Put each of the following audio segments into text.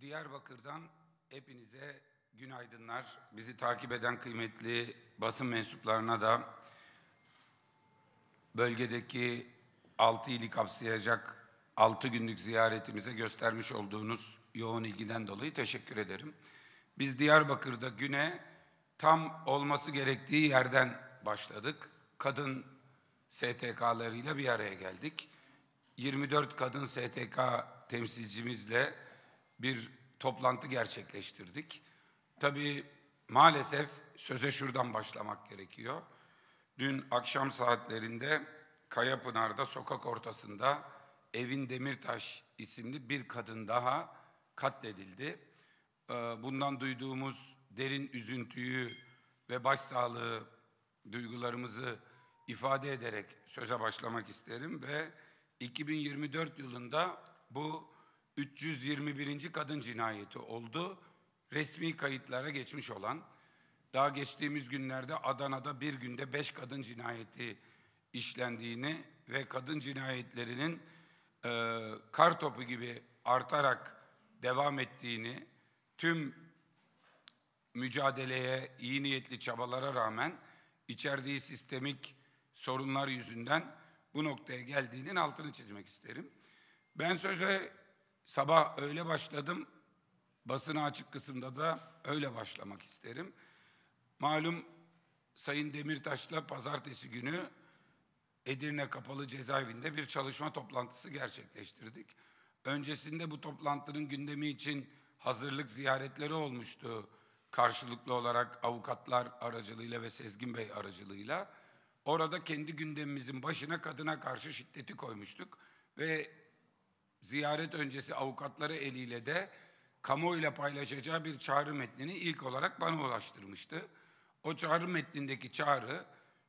Diyarbakır'dan hepinize günaydınlar. Bizi takip eden kıymetli basın mensuplarına da bölgedeki 6 ili kapsayacak 6 günlük ziyaretimize göstermiş olduğunuz yoğun ilgiden dolayı teşekkür ederim. Biz Diyarbakır'da güne tam olması gerektiği yerden başladık. Kadın STK'larıyla bir araya geldik. 24 kadın STK temsilcimizle bir toplantı gerçekleştirdik. Tabii maalesef söze şuradan başlamak gerekiyor. Dün akşam saatlerinde Kayapınar'da sokak ortasında Evin Demirtaş isimli bir kadın daha katledildi. Ee, bundan duyduğumuz derin üzüntüyü ve başsağlığı duygularımızı ifade ederek söze başlamak isterim ve 2024 yılında bu 321. kadın cinayeti oldu. Resmi kayıtlara geçmiş olan, daha geçtiğimiz günlerde Adana'da bir günde beş kadın cinayeti işlendiğini ve kadın cinayetlerinin e, kar topu gibi artarak devam ettiğini, tüm mücadeleye, iyi niyetli çabalara rağmen içerdiği sistemik sorunlar yüzünden bu noktaya geldiğinin altını çizmek isterim. Ben söze Sabah öyle başladım. Basına açık kısımda da öyle başlamak isterim. Malum Sayın Demirtaş'la pazartesi günü Edirne Kapalı Cezaevinde bir çalışma toplantısı gerçekleştirdik. Öncesinde bu toplantının gündemi için hazırlık ziyaretleri olmuştu. Karşılıklı olarak avukatlar aracılığıyla ve Sezgin Bey aracılığıyla. Orada kendi gündemimizin başına kadına karşı şiddeti koymuştuk ve ziyaret öncesi avukatları eliyle de kamuoyuyla paylaşacağı bir çağrı metnini ilk olarak bana ulaştırmıştı. O çağrı metnindeki çağrı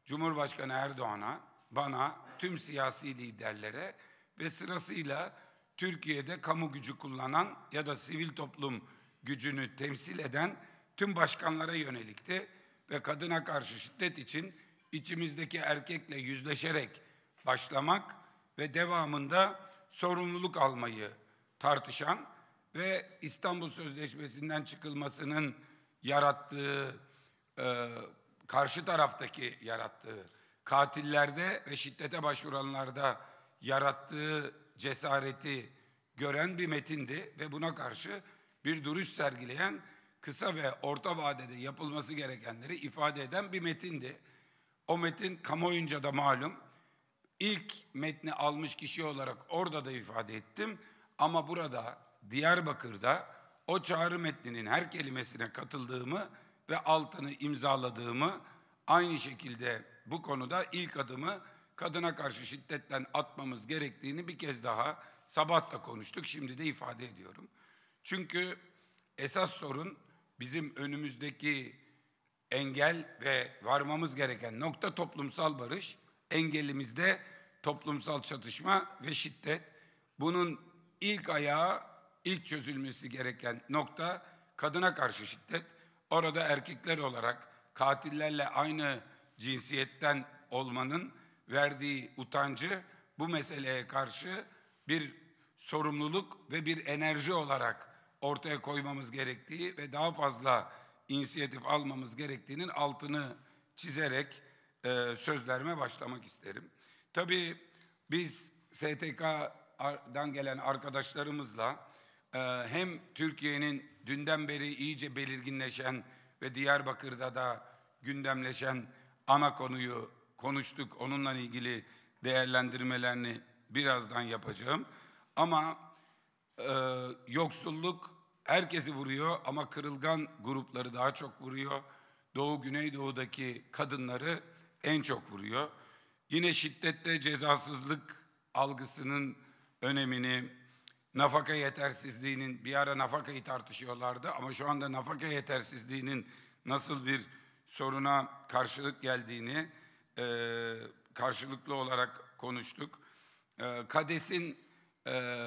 Cumhurbaşkanı Erdoğan'a, bana, tüm siyasi liderlere ve sırasıyla Türkiye'de kamu gücü kullanan ya da sivil toplum gücünü temsil eden tüm başkanlara yönelikti ve kadına karşı şiddet için içimizdeki erkekle yüzleşerek başlamak ve devamında sorumluluk almayı tartışan ve İstanbul Sözleşmesi'nden çıkılmasının yarattığı, e, karşı taraftaki yarattığı, katillerde ve şiddete başvuranlarda yarattığı cesareti gören bir metindi ve buna karşı bir duruş sergileyen kısa ve orta vadede yapılması gerekenleri ifade eden bir metindi. O metin kamuoyunca da malum ilk metni almış kişi olarak orada da ifade ettim. Ama burada Diyarbakır'da o çağrı metninin her kelimesine katıldığımı ve altını imzaladığımı aynı şekilde bu konuda ilk adımı kadına karşı şiddetten atmamız gerektiğini bir kez daha sabah da konuştuk. Şimdi de ifade ediyorum. Çünkü esas sorun bizim önümüzdeki engel ve varmamız gereken nokta toplumsal barış. Engelimizde toplumsal çatışma ve şiddet. Bunun ilk ayağı, ilk çözülmesi gereken nokta kadına karşı şiddet. Orada erkekler olarak katillerle aynı cinsiyetten olmanın verdiği utancı bu meseleye karşı bir sorumluluk ve bir enerji olarak ortaya koymamız gerektiği ve daha fazla inisiyatif almamız gerektiğinin altını çizerek e, sözlerime başlamak isterim. Tabii biz STK'dan gelen arkadaşlarımızla e, hem Türkiye'nin dünden beri iyice belirginleşen ve Diyarbakır'da da gündemleşen ana konuyu konuştuk. Onunla ilgili değerlendirmelerini birazdan yapacağım. Ama e, yoksulluk herkesi vuruyor ama kırılgan grupları daha çok vuruyor. Doğu Güneydoğu'daki kadınları en çok vuruyor. Yine şiddetle cezasızlık algısının önemini, nafaka yetersizliğinin, bir ara nafakayı tartışıyorlardı ama şu anda nafaka yetersizliğinin nasıl bir soruna karşılık geldiğini e, karşılıklı olarak konuştuk. E, Kades'in e,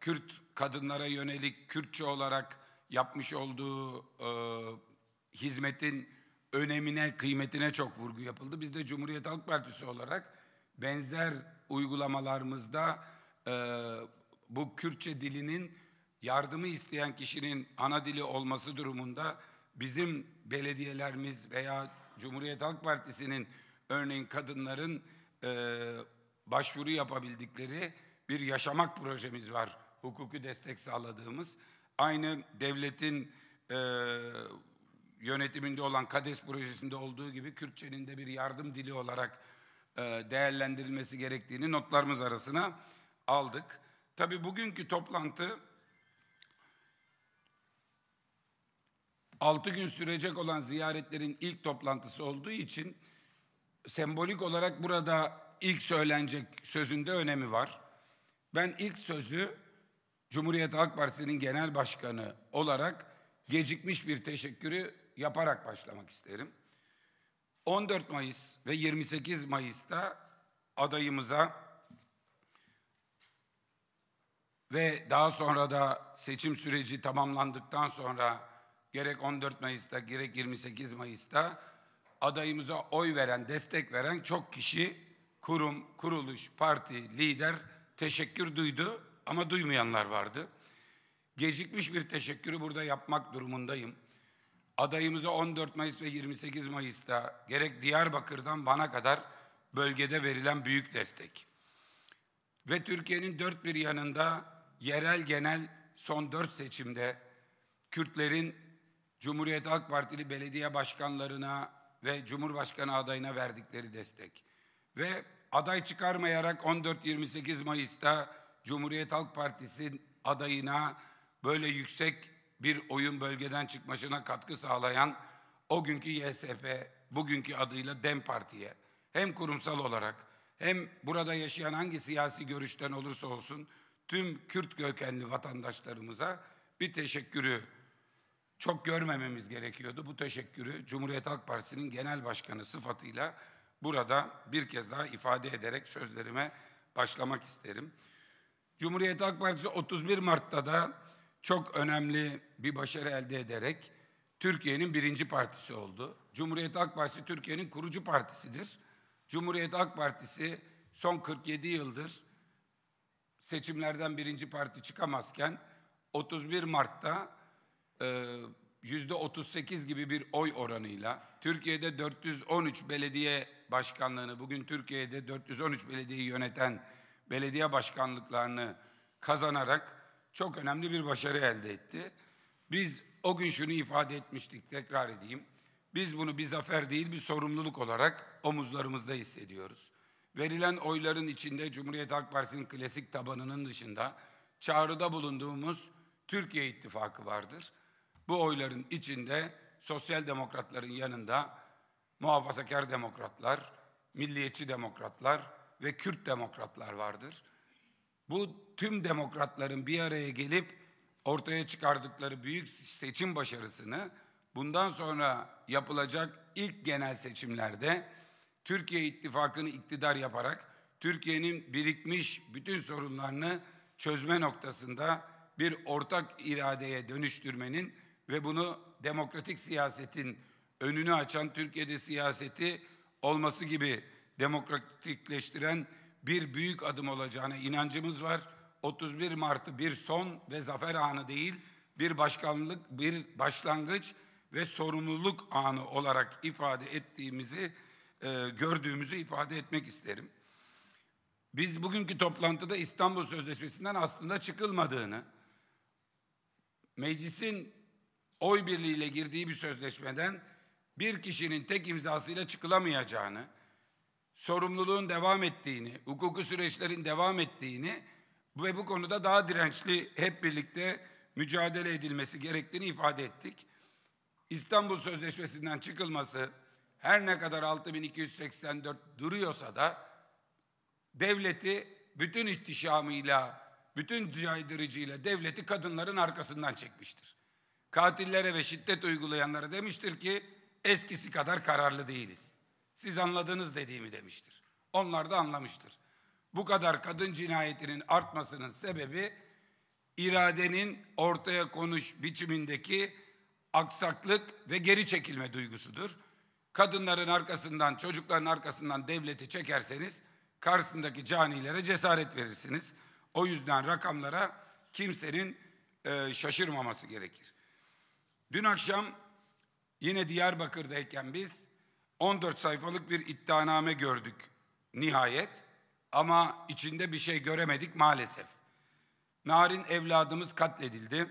Kürt kadınlara yönelik Kürtçe olarak yapmış olduğu e, hizmetin önemine, kıymetine çok vurgu yapıldı. Biz de Cumhuriyet Halk Partisi olarak benzer uygulamalarımızda e, bu Kürtçe dilinin yardımı isteyen kişinin ana dili olması durumunda bizim belediyelerimiz veya Cumhuriyet Halk Partisi'nin örneğin kadınların e, başvuru yapabildikleri bir yaşamak projemiz var. Hukuki destek sağladığımız. Aynı devletin e, yönetiminde olan KADES projesinde olduğu gibi Kürtçenin de bir yardım dili olarak e, değerlendirilmesi gerektiğini notlarımız arasına aldık. Tabi bugünkü toplantı 6 gün sürecek olan ziyaretlerin ilk toplantısı olduğu için sembolik olarak burada ilk söylenecek sözünde önemi var. Ben ilk sözü Cumhuriyet Halk Partisi'nin genel başkanı olarak gecikmiş bir teşekkürü yaparak başlamak isterim. 14 Mayıs ve 28 Mayıs'ta adayımıza ve daha sonra da seçim süreci tamamlandıktan sonra gerek 14 Mayıs'ta gerek 28 Mayıs'ta adayımıza oy veren, destek veren çok kişi, kurum, kuruluş, parti, lider teşekkür duydu ama duymayanlar vardı. Gecikmiş bir teşekkürü burada yapmak durumundayım adayımızı 14 Mayıs ve 28 Mayıs'ta gerek Diyarbakır'dan bana kadar bölgede verilen büyük destek. Ve Türkiye'nin dört bir yanında yerel genel son dört seçimde Kürtlerin Cumhuriyet Halk Partili belediye başkanlarına ve Cumhurbaşkanı adayına verdikleri destek. Ve aday çıkarmayarak 14-28 Mayıs'ta Cumhuriyet Halk Partisi adayına böyle yüksek bir oyun bölgeden çıkmasına katkı sağlayan o günkü YSP, bugünkü adıyla DEM Parti'ye hem kurumsal olarak hem burada yaşayan hangi siyasi görüşten olursa olsun tüm Kürt kökenli vatandaşlarımıza bir teşekkürü çok görmememiz gerekiyordu. Bu teşekkürü Cumhuriyet Halk Partisi'nin genel başkanı sıfatıyla burada bir kez daha ifade ederek sözlerime başlamak isterim. Cumhuriyet Halk Partisi 31 Mart'ta da çok önemli bir başarı elde ederek Türkiye'nin birinci partisi oldu. Cumhuriyet Halk Partisi Türkiye'nin kurucu partisidir. Cumhuriyet Halk Partisi son 47 yıldır seçimlerden birinci parti çıkamazken 31 Mart'ta e, yüzde 38 gibi bir oy oranıyla Türkiye'de 413 belediye başkanlığını bugün Türkiye'de 413 belediyeyi yöneten belediye başkanlıklarını kazanarak çok önemli bir başarı elde etti. Biz o gün şunu ifade etmiştik, tekrar edeyim. Biz bunu bir zafer değil, bir sorumluluk olarak omuzlarımızda hissediyoruz. Verilen oyların içinde Cumhuriyet Halk Partisi'nin klasik tabanının dışında çağrıda bulunduğumuz Türkiye İttifakı vardır. Bu oyların içinde sosyal demokratların yanında muhafazakar demokratlar, milliyetçi demokratlar ve Kürt demokratlar vardır. Bu tüm demokratların bir araya gelip ortaya çıkardıkları büyük seçim başarısını bundan sonra yapılacak ilk genel seçimlerde Türkiye ittifakını iktidar yaparak Türkiye'nin birikmiş bütün sorunlarını çözme noktasında bir ortak iradeye dönüştürmenin ve bunu demokratik siyasetin önünü açan Türkiye'de siyaseti olması gibi demokratikleştiren bir büyük adım olacağına inancımız var. 31 Mart'ı bir son ve zafer anı değil, bir başkanlık, bir başlangıç ve sorumluluk anı olarak ifade ettiğimizi, e, gördüğümüzü ifade etmek isterim. Biz bugünkü toplantıda İstanbul Sözleşmesi'nden aslında çıkılmadığını, meclisin oy birliğiyle girdiği bir sözleşmeden bir kişinin tek imzasıyla çıkılamayacağını, sorumluluğun devam ettiğini, hukuki süreçlerin devam ettiğini ve bu konuda daha dirençli hep birlikte mücadele edilmesi gerektiğini ifade ettik. İstanbul Sözleşmesi'nden çıkılması her ne kadar 6284 duruyorsa da devleti bütün ihtişamıyla, bütün caydırıcıyla devleti kadınların arkasından çekmiştir. Katillere ve şiddet uygulayanlara demiştir ki eskisi kadar kararlı değiliz. Siz anladınız dediğimi demiştir. Onlar da anlamıştır. Bu kadar kadın cinayetinin artmasının sebebi iradenin ortaya konuş biçimindeki aksaklık ve geri çekilme duygusudur. Kadınların arkasından, çocukların arkasından devleti çekerseniz karşısındaki canilere cesaret verirsiniz. O yüzden rakamlara kimsenin e, şaşırmaması gerekir. Dün akşam yine Diyarbakır'dayken biz 14 sayfalık bir iddianame gördük nihayet ama içinde bir şey göremedik maalesef. Narin evladımız katledildi.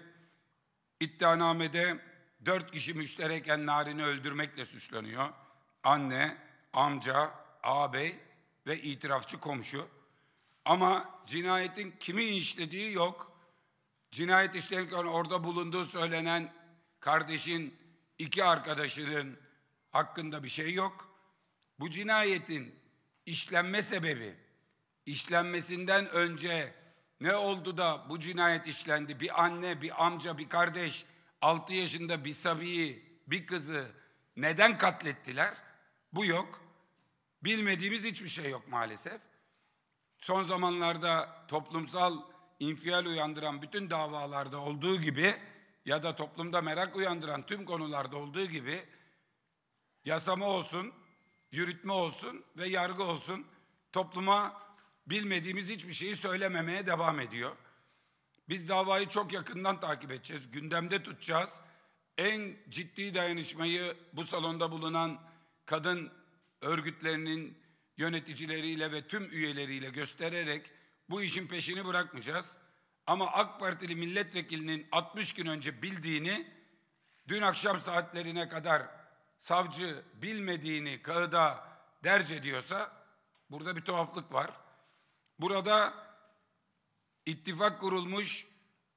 İddianamede dört kişi müştereken Narin'i öldürmekle suçlanıyor. Anne, amca, ağabey ve itirafçı komşu. Ama cinayetin kimi işlediği yok. Cinayet işlenirken orada bulunduğu söylenen kardeşin, iki arkadaşının, hakkında bir şey yok. Bu cinayetin işlenme sebebi, işlenmesinden önce ne oldu da bu cinayet işlendi? Bir anne, bir amca, bir kardeş, 6 yaşında bir sabiyi, bir kızı neden katlettiler? Bu yok. Bilmediğimiz hiçbir şey yok maalesef. Son zamanlarda toplumsal infial uyandıran bütün davalarda olduğu gibi ya da toplumda merak uyandıran tüm konularda olduğu gibi Yasama olsun, yürütme olsun ve yargı olsun topluma bilmediğimiz hiçbir şeyi söylememeye devam ediyor. Biz davayı çok yakından takip edeceğiz, gündemde tutacağız. En ciddi dayanışmayı bu salonda bulunan kadın örgütlerinin yöneticileriyle ve tüm üyeleriyle göstererek bu işin peşini bırakmayacağız. Ama AK Partili milletvekilinin 60 gün önce bildiğini dün akşam saatlerine kadar savcı bilmediğini kağıda derce diyorsa burada bir tuhaflık var. Burada ittifak kurulmuş,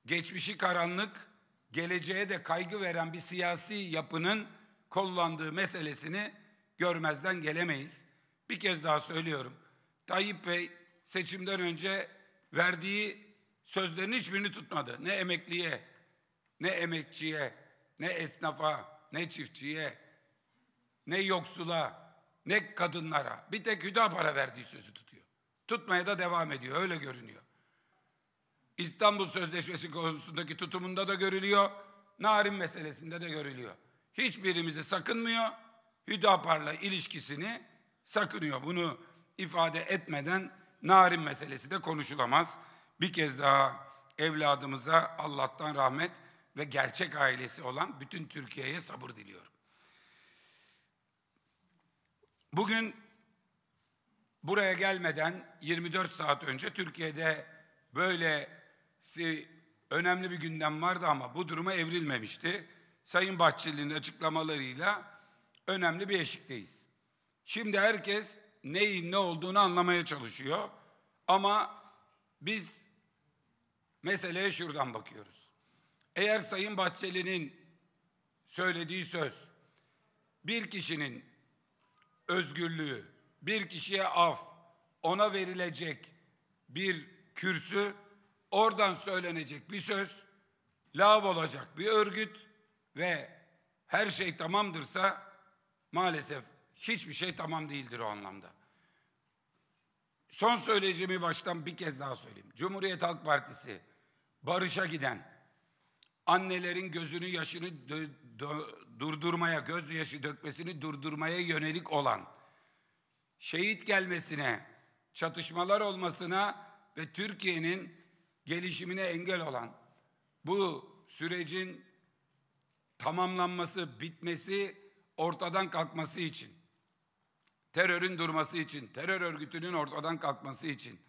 geçmişi karanlık, geleceğe de kaygı veren bir siyasi yapının kullandığı meselesini görmezden gelemeyiz. Bir kez daha söylüyorum. Tayyip Bey seçimden önce verdiği sözlerin hiçbirini tutmadı. Ne emekliye, ne emekçiye, ne esnafa, ne çiftçiye, ne yoksula, ne kadınlara. Bir tek Hüdapar'a verdiği sözü tutuyor. Tutmaya da devam ediyor, öyle görünüyor. İstanbul Sözleşmesi konusundaki tutumunda da görülüyor, narin meselesinde de görülüyor. Hiçbirimizi sakınmıyor, Hüdapar'la ilişkisini sakınıyor. Bunu ifade etmeden narin meselesi de konuşulamaz. Bir kez daha evladımıza Allah'tan rahmet ve gerçek ailesi olan bütün Türkiye'ye sabır diliyorum. Bugün buraya gelmeden 24 saat önce Türkiye'de böyle önemli bir gündem vardı ama bu duruma evrilmemişti. Sayın Bahçeli'nin açıklamalarıyla önemli bir eşikteyiz. Şimdi herkes neyin ne olduğunu anlamaya çalışıyor. Ama biz meseleye şuradan bakıyoruz. Eğer Sayın Bahçeli'nin söylediği söz bir kişinin özgürlüğü, bir kişiye af, ona verilecek bir kürsü, oradan söylenecek bir söz, lav olacak bir örgüt ve her şey tamamdırsa maalesef hiçbir şey tamam değildir o anlamda. Son söyleyeceğimi baştan bir kez daha söyleyeyim. Cumhuriyet Halk Partisi barışa giden, annelerin gözünü yaşını durdurmaya, gözyaşı dökmesini durdurmaya yönelik olan, şehit gelmesine, çatışmalar olmasına ve Türkiye'nin gelişimine engel olan bu sürecin tamamlanması, bitmesi, ortadan kalkması için, terörün durması için, terör örgütünün ortadan kalkması için,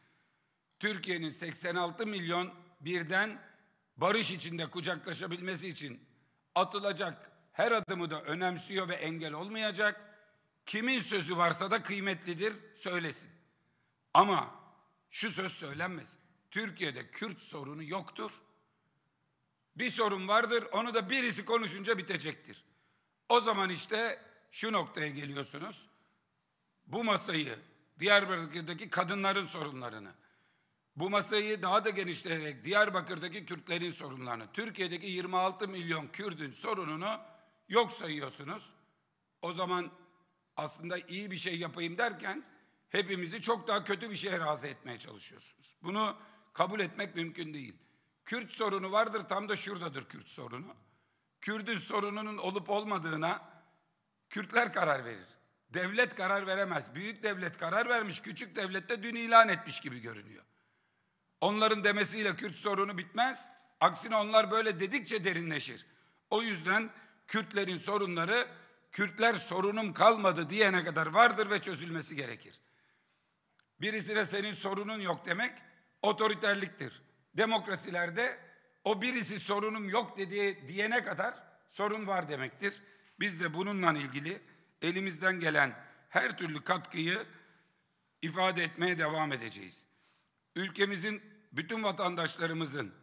Türkiye'nin 86 milyon birden barış içinde kucaklaşabilmesi için atılacak her adımı da önemsiyor ve engel olmayacak. Kimin sözü varsa da kıymetlidir, söylesin. Ama şu söz söylenmesin. Türkiye'de Kürt sorunu yoktur. Bir sorun vardır, onu da birisi konuşunca bitecektir. O zaman işte şu noktaya geliyorsunuz. Bu masayı, Diyarbakır'daki kadınların sorunlarını, bu masayı daha da genişleterek Diyarbakır'daki Kürtlerin sorunlarını, Türkiye'deki 26 milyon Kürt'ün sorununu yok sayıyorsunuz. O zaman aslında iyi bir şey yapayım derken hepimizi çok daha kötü bir şeye razı etmeye çalışıyorsunuz. Bunu kabul etmek mümkün değil. Kürt sorunu vardır tam da şuradadır Kürt sorunu. Kürdün sorununun olup olmadığına Kürtler karar verir. Devlet karar veremez. Büyük devlet karar vermiş, küçük devlet de dün ilan etmiş gibi görünüyor. Onların demesiyle Kürt sorunu bitmez. Aksine onlar böyle dedikçe derinleşir. O yüzden Kürtlerin sorunları Kürtler sorunum kalmadı diyene kadar vardır ve çözülmesi gerekir. Birisine senin sorunun yok demek otoriterliktir. Demokrasilerde o birisi sorunum yok dediği diyene kadar sorun var demektir. Biz de bununla ilgili elimizden gelen her türlü katkıyı ifade etmeye devam edeceğiz. Ülkemizin bütün vatandaşlarımızın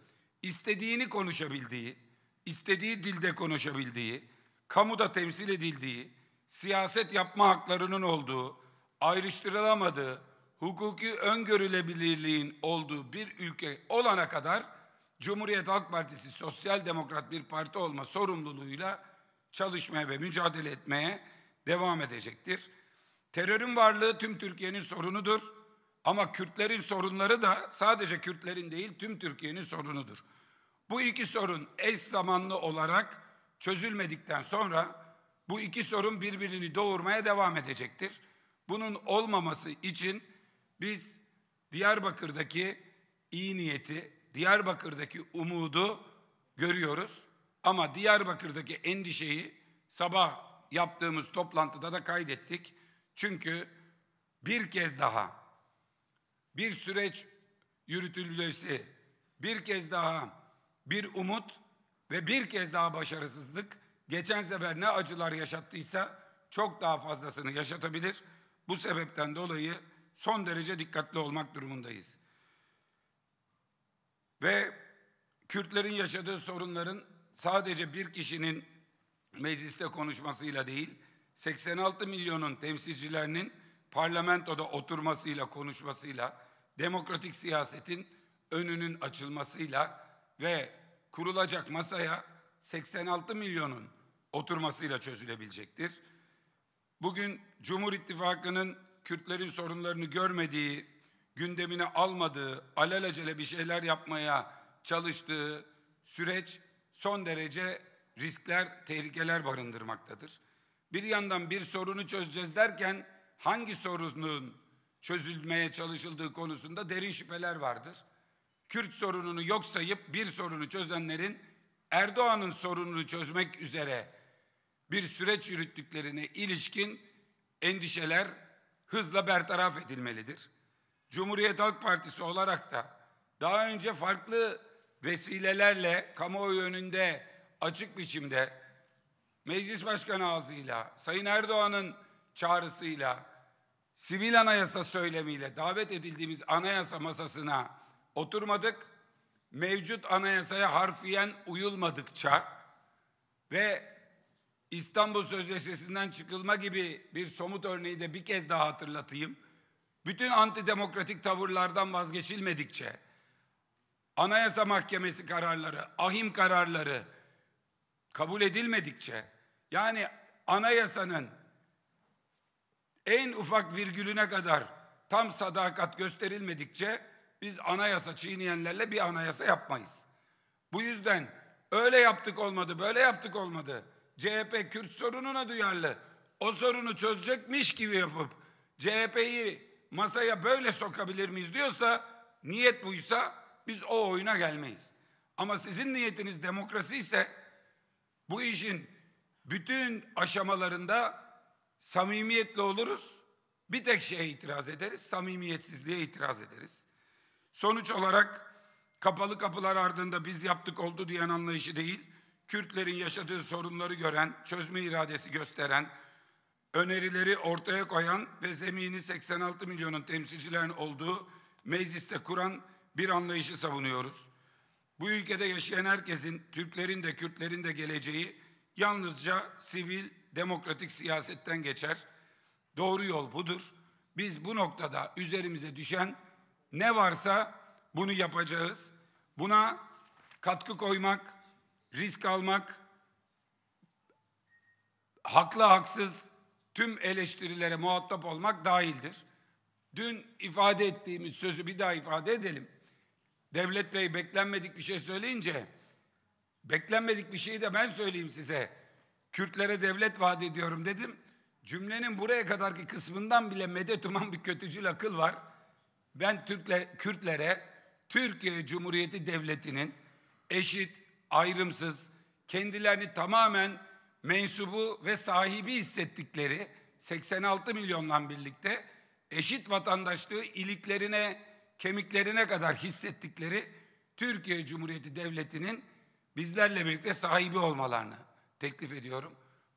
istediğini konuşabildiği, istediği dilde konuşabildiği, kamuda temsil edildiği, siyaset yapma haklarının olduğu, ayrıştırılamadığı, hukuki öngörülebilirliğin olduğu bir ülke olana kadar Cumhuriyet Halk Partisi sosyal demokrat bir parti olma sorumluluğuyla çalışmaya ve mücadele etmeye devam edecektir. Terörün varlığı tüm Türkiye'nin sorunudur ama Kürtlerin sorunları da sadece Kürtlerin değil tüm Türkiye'nin sorunudur. Bu iki sorun eş zamanlı olarak çözülmedikten sonra bu iki sorun birbirini doğurmaya devam edecektir. Bunun olmaması için biz Diyarbakır'daki iyi niyeti, Diyarbakır'daki umudu görüyoruz. Ama Diyarbakır'daki endişeyi sabah yaptığımız toplantıda da kaydettik. Çünkü bir kez daha bir süreç yürütülmesi, bir kez daha bir umut ve bir kez daha başarısızlık geçen sefer ne acılar yaşattıysa çok daha fazlasını yaşatabilir. Bu sebepten dolayı son derece dikkatli olmak durumundayız. Ve Kürtlerin yaşadığı sorunların sadece bir kişinin mecliste konuşmasıyla değil, 86 milyonun temsilcilerinin parlamentoda oturmasıyla, konuşmasıyla, demokratik siyasetin önünün açılmasıyla ve kurulacak masaya 86 milyonun oturmasıyla çözülebilecektir. Bugün Cumhur İttifakı'nın Kürtlerin sorunlarını görmediği, gündemine almadığı, alelacele bir şeyler yapmaya çalıştığı süreç son derece riskler, tehlikeler barındırmaktadır. Bir yandan bir sorunu çözeceğiz derken hangi sorunun çözülmeye çalışıldığı konusunda derin şüpheler vardır. Kürt sorununu yok sayıp bir sorunu çözenlerin Erdoğan'ın sorununu çözmek üzere bir süreç yürüttüklerine ilişkin endişeler hızla bertaraf edilmelidir. Cumhuriyet Halk Partisi olarak da daha önce farklı vesilelerle kamuoyu önünde açık biçimde meclis başkanı ağzıyla, Sayın Erdoğan'ın çağrısıyla, sivil anayasa söylemiyle davet edildiğimiz anayasa masasına oturmadık, mevcut anayasaya harfiyen uyulmadıkça ve İstanbul Sözleşmesi'nden çıkılma gibi bir somut örneği de bir kez daha hatırlatayım. Bütün antidemokratik tavırlardan vazgeçilmedikçe Anayasa Mahkemesi kararları, ahim kararları kabul edilmedikçe yani anayasanın en ufak virgülüne kadar tam sadakat gösterilmedikçe biz anayasa çiğneyenlerle bir anayasa yapmayız. Bu yüzden öyle yaptık olmadı, böyle yaptık olmadı. CHP Kürt sorununa duyarlı. O sorunu çözecekmiş gibi yapıp CHP'yi masaya böyle sokabilir miyiz diyorsa niyet buysa biz o oyuna gelmeyiz. Ama sizin niyetiniz demokrasi ise bu işin bütün aşamalarında samimiyetle oluruz. Bir tek şeye itiraz ederiz, samimiyetsizliğe itiraz ederiz. Sonuç olarak kapalı kapılar ardında biz yaptık oldu diyen anlayışı değil, Kürtlerin yaşadığı sorunları gören, çözme iradesi gösteren, önerileri ortaya koyan ve zemini 86 milyonun temsilcilerin olduğu mecliste kuran bir anlayışı savunuyoruz. Bu ülkede yaşayan herkesin, Türklerin de Kürtlerin de geleceği yalnızca sivil, demokratik siyasetten geçer. Doğru yol budur. Biz bu noktada üzerimize düşen ne varsa bunu yapacağız. Buna katkı koymak, risk almak, haklı haksız tüm eleştirilere muhatap olmak dahildir. Dün ifade ettiğimiz sözü bir daha ifade edelim. Devlet Bey beklenmedik bir şey söyleyince beklenmedik bir şeyi de ben söyleyeyim size. Kürtlere devlet vaat ediyorum dedim. Cümlenin buraya kadarki kısmından bile medet uman bir kötücül akıl var. Ben Türkler, Kürtlere Türkiye Cumhuriyeti Devleti'nin eşit, ayrımsız, kendilerini tamamen mensubu ve sahibi hissettikleri 86 milyonla birlikte eşit vatandaşlığı iliklerine, kemiklerine kadar hissettikleri Türkiye Cumhuriyeti Devleti'nin bizlerle birlikte sahibi olmalarını teklif ediyorum.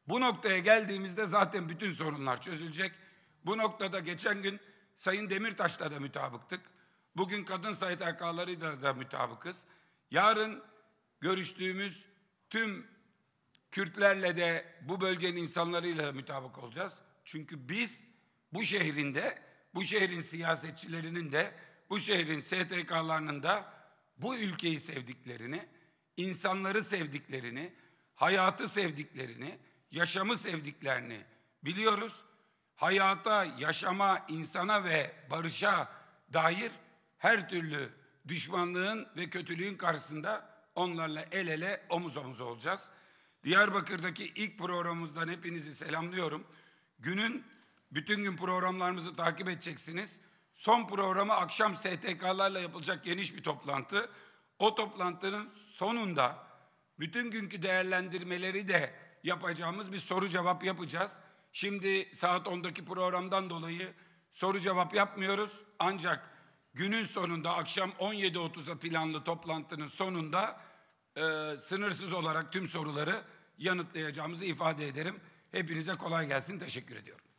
Bu noktaya geldiğimizde zaten bütün sorunlar çözülecek. Bu noktada geçen gün Sayın Demirtaş'la da mütabıktık. Bugün kadın STK'larıyla da mütabıkız. Yarın görüştüğümüz tüm Kürtlerle de bu bölgenin insanlarıyla da mütabık olacağız. Çünkü biz bu şehrinde, bu şehrin siyasetçilerinin de, bu şehrin STK'larının da bu ülkeyi sevdiklerini, insanları sevdiklerini, hayatı sevdiklerini, yaşamı sevdiklerini biliyoruz hayata, yaşama, insana ve barışa dair her türlü düşmanlığın ve kötülüğün karşısında onlarla el ele omuz omuz olacağız. Diyarbakır'daki ilk programımızdan hepinizi selamlıyorum. Günün bütün gün programlarımızı takip edeceksiniz. Son programı akşam STK'larla yapılacak geniş bir toplantı. O toplantının sonunda bütün günkü değerlendirmeleri de yapacağımız bir soru cevap yapacağız. Şimdi saat 10'daki programdan dolayı soru cevap yapmıyoruz. Ancak günün sonunda akşam 17.30'a planlı toplantının sonunda e, sınırsız olarak tüm soruları yanıtlayacağımızı ifade ederim. Hepinize kolay gelsin. Teşekkür ediyorum.